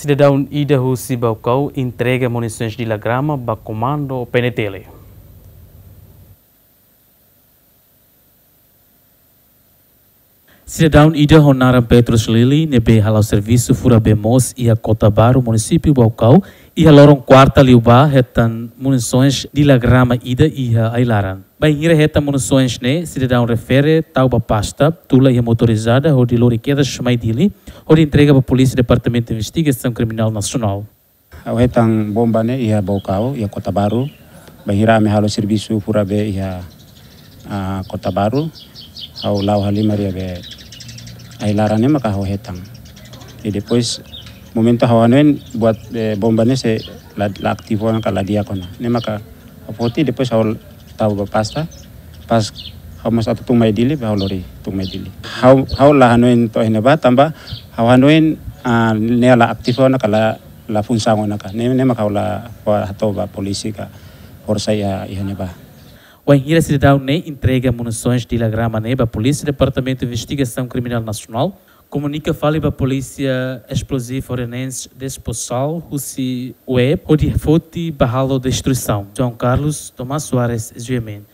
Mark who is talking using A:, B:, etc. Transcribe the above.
A: Cidadão Ida Husi Balcão entrega munições de lagrama para comando PNTL. Cidadão Ida Honara Petros Lili, nebe halau serviço fura bemos e a Cotabar, o município Balcau, e haloram quarta liubá, retan munições de grama Ida e a Ailaran. Bem, ira reta munições ne, cidadão refere tauba pasta, tula e motorizada, ou de loriqueda chamaidili, ou de entrega para a Polícia Departamento de Investigação Criminal Nacional.
B: Ao retan bomba ne, e a Balcau, e a Cotabaru, bem, ira me halau serviço fura ah, be e a Cotabaru, ao lau halimaria be ai larane maka hetam e depois momento anen buat bomba ne se la, la aktivo kala dia kona ne maka apoti depois ho tau pasta pas hau mas atu tumai dili hau lori tumai dili hau hau la hanoen to ba tamba hau hanoen a ne la aktivo an kala la funsango ngona ka ne ne maka la ho hatoba polisi ka forsa ya ba
A: Guanhira Cidadão nem entrega munições de ilagrama nem para a Polícia Departamento de Investigação Criminal Nacional. Comunica fale para a Polícia Explosiva Orenense Despossal, Rússia Web, ou de Fote Barralo Destruição. João Carlos Tomás Soares, Juiamento.